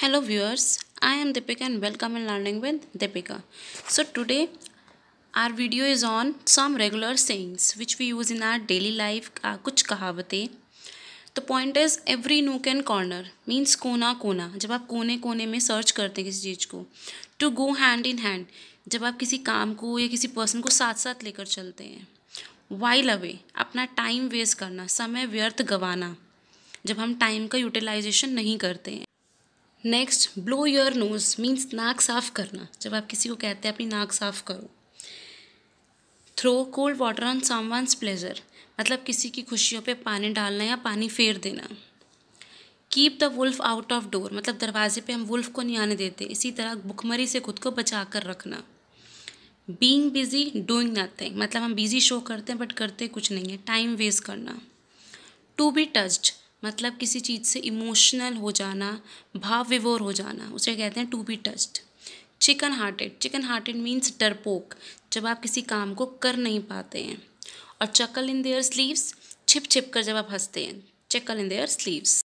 Hello viewers, I am Deepika and welcome in Learning with Deepika. So today our video is on some regular sayings which we use in our daily life. Uh, कुछ कहावतें The point is every nook and corner means कोना कोना जब आप कोने कोने में search करते हैं किसी चीज़ को to go hand in hand जब आप किसी काम को या किसी पर्सन को साथ साथ लेकर चलते हैं वाइल अवे अपना टाइम वेस्ट करना समय व्यर्थ गवाना जब हम टाइम का यूटिलाइजेशन नहीं करते हैं next blow your nose means नाक साफ करना जब आप किसी को कहते हैं अपनी नाक साफ करो throw cold water on someone's pleasure मतलब किसी की खुशियों पे पानी डालना या पानी फेर देना keep the wolf out of door मतलब दरवाजे पे हम वुल्फ को नहीं आने देते इसी तरह भुखमरी से खुद को बचा कर रखना बींग बिजी डूइंग नथिंग मतलब हम बिजी शो करते हैं बट करते कुछ नहीं है टाइम वेस्ट करना टू बी टच्ड मतलब किसी चीज़ से इमोशनल हो जाना भाव विवोर हो जाना उसे कहते हैं टू बी टस्ट chicken hearted chicken hearted means डरपोक जब आप किसी काम को कर नहीं पाते हैं और चकल इन देयर स्लीव्स छिप छिप कर जब आप हंसते हैं चकल इन देयर स्लीव्स